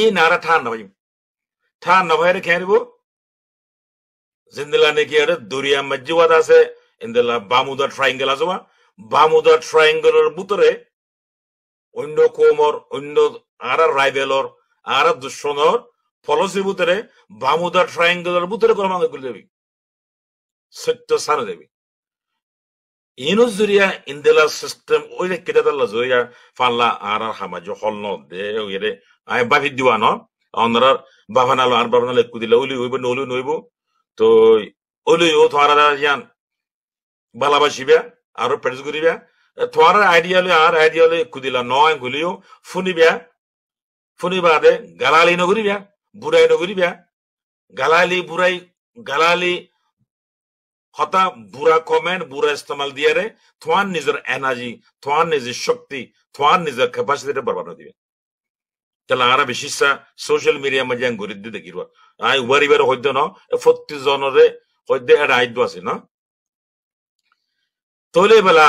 এই নারা ঠা নভাই ঠা নভাইরে খেয়ারিব জিন্দলা নাকি আর দরিয়া মজ্জিওয়াদ আছে ইন্দলা বামুদা ট্রাইঙ্গেল আছে বামুদা ট্রাইঙ্গেলের ভিতরে অন্য কোমর অন্য আর রাইভেলর আর দুশ্মনর পলসির ভিতরে বামুদা ট্রাইঙ্গেলের ভিতরে গরমাঙ্গ করে দেবি সত্য সানো দেবী ino zuriya indela system oire kedata la zuriya falla arar hamajo holno de ogere ay bafi diwano onra bafana lo ar bafana le kudila uli oibo nolu noibo to uli o thara yan balaba shibya aro pedis guribya thara idea le ar idea le kudila no angulio funibya funiba de galali no guribya burai no guribya galali burai galali হতা বুড়া কমেন বুড়া ইস্তেমাল দিয়ে রে থোয়ান নিজের energy থান নিজের শক্তি থান নিজের capacity বরবাদ দিবে তাহলে আর বেশি সোশ্যাল মিডিয়া মাঝে গরিব দিয়ে দেখি আই ওয়ারি বারে হইতে ন ফত্রিশ জনরে হইতে এটা আইদ্য আছে না তলে বেলা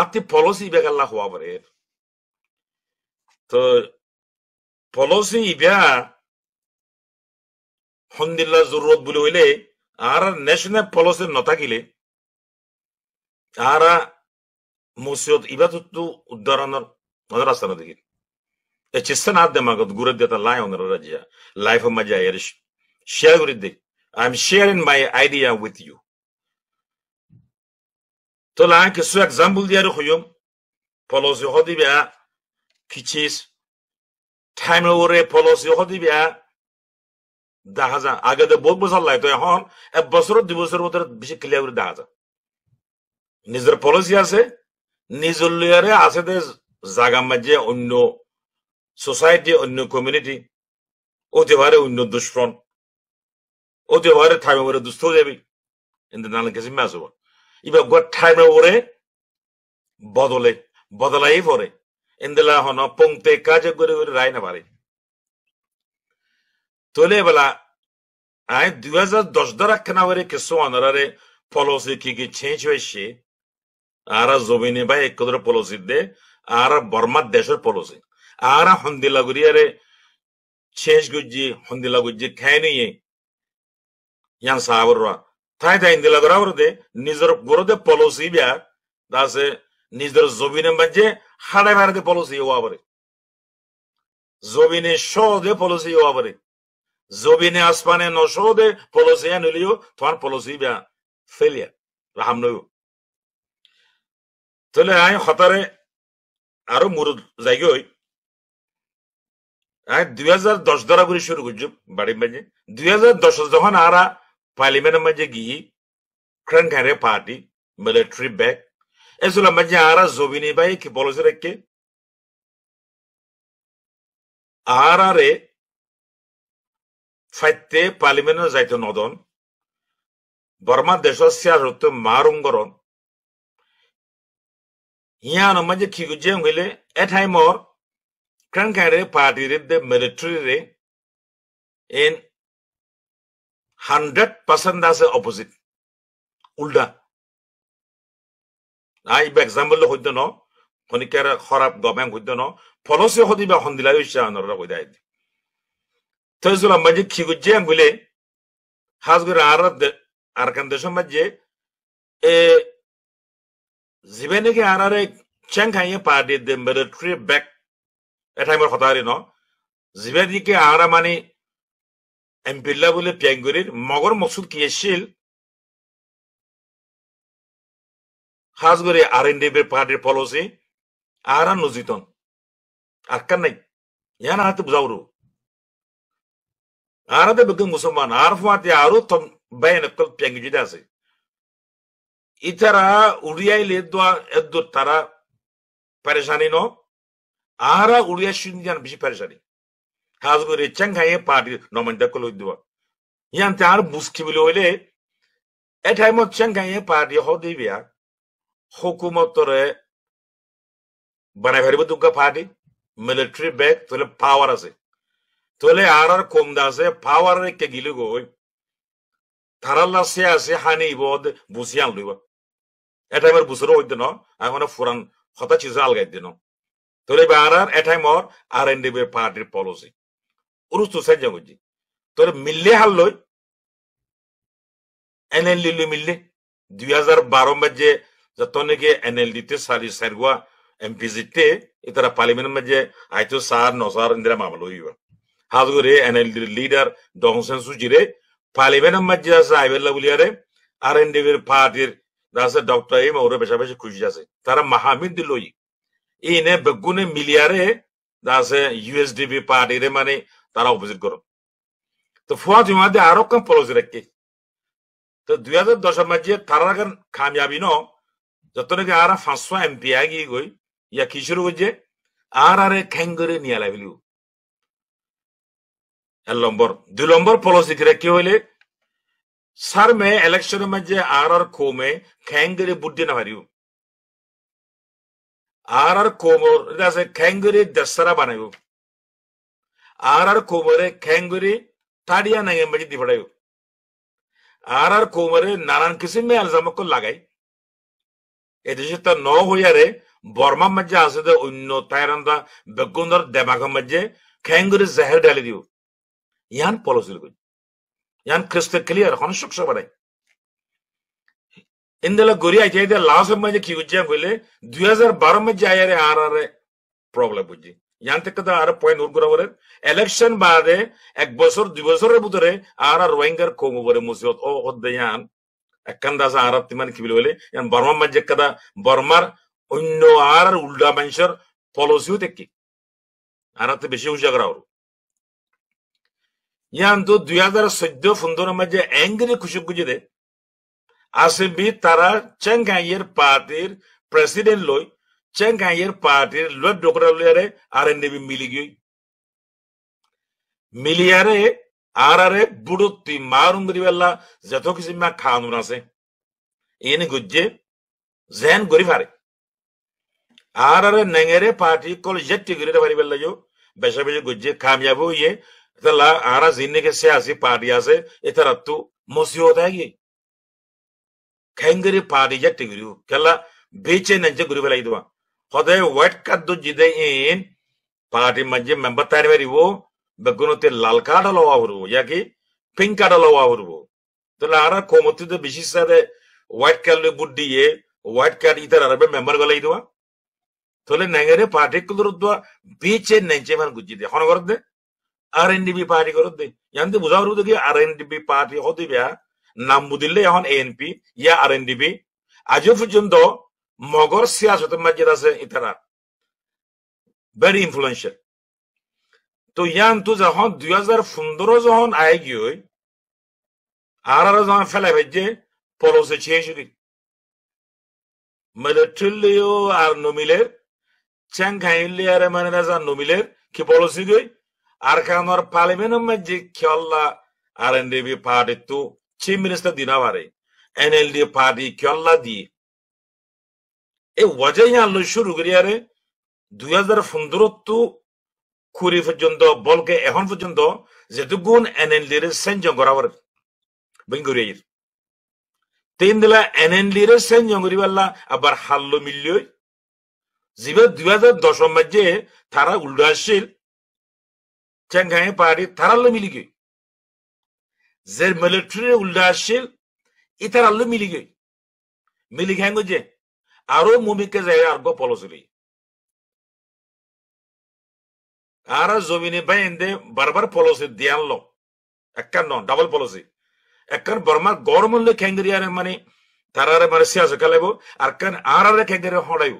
আতি পলসি বেগাল্লা হওয়া পরে তো পলসি ইবা হন্দিল্লা জরুরত বলে হইলে ಆರ ನ್ಯಾಷನಲ್ ಪಾಲಿಸಿ ನথাকিলে ಆರ মুসিয়ত ইবাদতু উদ্দারানোর নজর আস্তানা দিকে এ চিস্তান হাত দেমাগত গুরুত দেতা লাই অনর রাজিয়া লাইফ অফ মাই জায়ার শেয়ার করে দে I am sharing my idea with you তো লাই কিছু এক্সাম্পল দিয়ার হইম পলসি হদিবা কিচিস টাইম ওরে পলসি হদিবা দেখা যায় আগে তো বহুত বছর লাগতো এখন এক বছর দুই বছর ভিতরে বেশি ক্লিয়ার করে দেখা যায় নিজের পলিসি আছে নিজের লেয়ারে আছে দে জাগা মাঝে অন্য সোসাইটি অন্য কমিউনিটি হতে পারে অন্য দুশ্মন হতে পারে থাইমে ওরে দুস্থ হয়ে যাবি কিন্তু নানা কিছু ম্যাচ হবো এবার গড থাইমে ওরে বদলে বদলাই পরে ইন্দিলা হন পংতে কাজে করে করে রায় না পারে তলে বেলা আই দুই হাজার দশ দ্বারা কেনাবারে কেসো অনারারে পলসি কি কি ছেঁচ হয়েছে আর জমিনে বা এক কদর পলসি দে আর বর্মা দেশের পলসি আর হন্দিলা গুড়িয়ারে ছেঁচ গুজি হন্দিলা গুজি খায় নিয়ে ইয়ান সাহাবর তাই তাই ইন্দিলা গড়া বরদে নিজের গরদে পলসি বিয়া তাছে নিজের জমিনে মাঝে হাড়ে ভাড়াতে পলসি হওয়া পারে জমিনে সদে পলসি হওয়া পারে জবিনে আসমানে নসদে পলসিয়া নিলিও তোমার পলসিবা ফেলিয়া রাহাম নইব তাহলে আই হতারে আরো মুর জায়গায় আই দুই হাজার দশ দ্বারা করে শুরু করছি বাড়ির মাঝে দুই হাজার দশ যখন আরা পার্লিমেন্টের মাঝে গিয়ে ক্রেন খারে পার্টি মিলিটারি ব্যাগ এসলাম মাঝে আরা জবিনী বাই কি বলছে রেখে আর আরে fette palimena zaitu nodon Burma desa siarutu marunggoron Iyan omaja kiku jem gile at high more Krankare party rib the military re in hundred percent as opposite Ulda I be example lo hudono Konikara horap gomeng hudono Policy hodiba hondila yushan or rahudaid tazula maji kigu jengule hasgur arad arkandesho maji e zibene ke arare cheng khanye party the military back at time khotari no zibene ke ara mani empilla bole piangurir মগর মকসুদ কি এসেছিল খাস করে আর N ডিপির পার্টির policy আর নজিতন আর কার নাই ইয়া না হাতে বুঝাও Arab da bukan musulman, Arab wati aru tom bayan kul pengi jida si. Itara uriya ile dua eddu tara perishani no, ara uriya shundiyan bishi perishani. Hazgo re chang haye party nomanda kulu dua. Yan te ar buski bilo ile, at time of chang haye party ho divya, hukumatore banafaribu duka party, military back, tole power ase. tolearar komdase powerrekke giligoy taralla siyasi hani ibod busiyan luiba এটা এবার বুসরো হইতে ন আমি ফুরান হতা চিজা আলগাই দিন তোলে আর এটাই মর আর এন ডিবি পার্টির পলিসি উরুস তো সাইজ গজি তোরে মিললে হাল লই এনএল লিলু মিললে দুই হাজার বারো মাঝে যত নাকি এনএল দিতে সারি সারগুয়া এমপি জিতে ইতারা পার্লিমেন্ট মাঝে আইতো সার নসার ইন্দিরা মামলা হইবা hazgure enel lider donsen sujire palibenem majja sahibella buliare arende bir partir dasa doktor im ore besha besha kujjase tara mahamid diloi ine begune miliare dasa usdp partire mane tara opposite করো তো ফুয়াজ ইমাদে আরো কম পলজি রাখে তো দুই হাজার দশ মাঝে তারা গান কামিয়াবি ন যত নাকি আর পাঁচশো এমপি আগিয়ে গই ইয়া কিশোর গজে আর আরে খ্যাং করে নিয়ে লাগিল এক নম্বর দুই নম্বর পলিসিকে কি হইলে সার মে ইলেকশন মাঝে আর আর কোমে খেঙ্গেরে বুদ্ধি না হারিও আর আর কোমর আছে খেঙ্গেরে দশরা বানাইব আর আর কোমরে খেঙ্গেরে তাড়িয়া নাই মাঝে দিবড়াইব আর আর কোমরে নানান কিসিমে আলজামক লাগাই এদেশে তা ন হইয়ারে বর্মা মাঝে আছে অন্য তাইরান্দা বেগুন্দর দেমাগের মাঝে খেঙ্গেরে জাহের ডালি দিও Yan polozilgun. Yan kriste clear honshuk sabare. Indela guri ajay de দুই হাজার বারো kiuja যে duazar আর arare প্রবলেম buji. ইয়ান থেকে তো আর পয়েন্ট উর করা বলেন ইলেকশন বাদে এক বছর দুই বছরের ভিতরে আর আর রোহিঙ্গার কম বলে মুসিবত ও হদ্দে ইয়ান একখান্দাজ আরব তিমান কি বলে ইয়ান বর্মার মাঝে কাদা বর্মার অন্য আর উল্টা মানুষের পলসিও দেখি আর বেশি হুঁশা করা ইয়ান্তু দুই হাজার চৈদ্দ পনেরো মাঝে এঙ্গিনি খুশি গুজি দে আসিবি তারা চেঙ্গাইয়ের পার্টির প্রেসিডেন্ট লই চেঙ্গাইয়ের পার্টির লয় ডোকরা লইয়ারে আর নেবি মিলি গই মিলিয়ারে আর আরে বুড়ুত্তি মারুম গরিবেলা যত কিছু মা খাওয়ানোর আছে এনে গুজ্জে জেন গরি পাৰে আৰ আৰে নেঙেৰে পার্টি কল জেট্টি গরিটা ফারিবেলা যো বেচা বেশি গুজ্জে কামিয়াব হইয়ে Dalla ara zinni ke siyasi partiya se itarattu musiyot hai ki. Khengri party ja tigriu. Kalla beche nanje guru belai dua. Khoday wet kaddu jide in party manje member tani veri wo begunote lal card alawa avru. Ya ki pink card alawa avru. Dalla ara komoti de bishi sare white card le buddi ye white card itar arabe member belai dua. Thole nengere party kulurudwa beche nanje man gujide. Hona gorode. R N DB party করত দে ইয়ান্তে বুঝাবার বুঝে আর N DB party হতে বেয়া নাম বুদিলে এখন ANP ইয়া R N DB আজও পর্যন্ত মগর সিয়াসত মাঝে আছে ইতারা ভেরি ইনফ্লুয়েন্সিয়াল তো ইয়ান তো যখন দুই হাজার পনেরো যখন আয় গিয়ে আর আর যখন ফেলা ভেজে পলসে ছেয়েছিল মানে ট্রিলিও আর নমিলের চ্যাং খাইলে আর মানে রাজা নমিলের কি পলসি গিয়ে arkanor parlamento majji kyolla RNDB party tu chief minister dinaware NLD party kyolla di e wajay allo shuru guriyare 2015 tu কুড়ি পর্যন্ত বলকে এখন পর্যন্ত যেহেতু গুণ এনএনডির সেঞ্জং করাবার বেঙ্গুরিয়ার তিন দিলা এনএনডির সেঞ্জং করিবাল্লা আবার হাল্লো মিলিয়ে যেভাবে দুই হাজার দশম মাঝে তারা উল্টো আসছিল Çengayın pari tarallı miligöy. Zer military uldaşil itarallı miligöy. Miligengo je. Aro mumike zeyre argo polosili. Ara zomini bayende barbar polosi diyanlo. Ekkan non, double policy. Ekkan Burma government le kengriya mani tarare mani siyasa kalebo. Arkan ara le kengriya hodayu.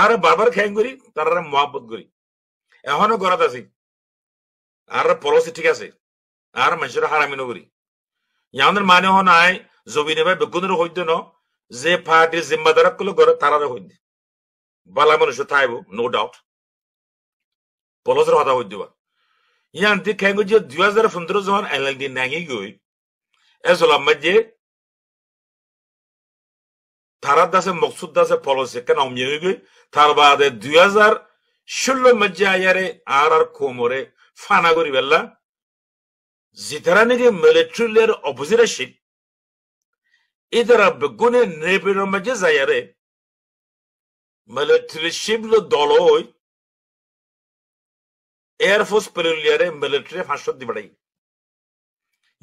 আর বাবার খ্যাং করি তারা মহাব্বত করি এখনো করাত আছি আর পলসি ঠিক আছে আর মানুষের হারামি নগরি ইয়াদের মানে হ নাই জমিনে ভাই বেগুনের হইতে ন যে পার্টির জিম্মাদার কলে গড়ে তারারে হইতে বালা মানুষ থাইব নো ডাউট পলসের কথা হইতে বা ইয়ান দি খেঙ্গু যে দুই হাজার পনেরো জন এল এল ডি নাঙি গই এসলাম যে তারা দাসে মকসুদ দাসে পলসে কেন অমিয়ে গই তার বাদে দুই হাজার ষোলো মজ্জে আয়ারে আর আর কোমরে ফানা করি বেলা যেতারা নাকি মিলিট্রিলের অপোজিরাশিপ এদারা বেগুনে নেপের মাঝে যাই আরে রে মিলিট্রিশিপ দল ওই এয়ারফোর্স পেলিয়ারে মিলিটারি ফাঁসত দিবাড়াই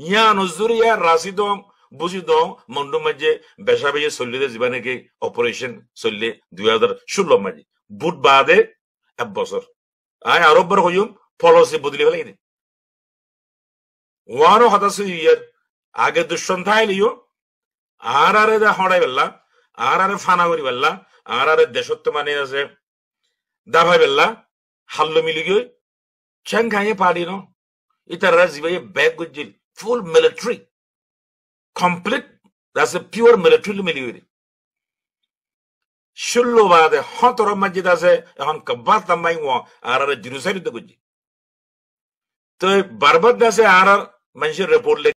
ইয়া নজুরিয়া রাশি দম বুঝি দম মন্ডু মাঝে বেসা বেজে চললে যা নাকি অপারেশন চললে দুই হাজার ষোলো মাঝে বুট বাদে এক বছর আয় বার হইম পলসি বদলি হলেই নেই ওয়ারও হতাশ ইয়ার আগে দুঃসন্ধ্যা এলিও আর আরে হড়াই বেলা আর আরে ফানা করি বেলা আর আরে দেশত্ব মানে আছে দাভাই বেলা হাল্লো মিলি গিয়ে চ্যাং খাইয়ে পারি ইতার রাজি ভাই ব্যাগ গুজিল ফুল মিলিটারি কমপ্লিট আছে পিওর মিলিটারি মিলি গিয়ে ষোলো বাদে হতর মাজিদ আছে এখন কাবার তাম্বাই আর আরে জিরুসাইড গুজি तो बर्बद से आर आर मेन्शन रिपोर्ट ले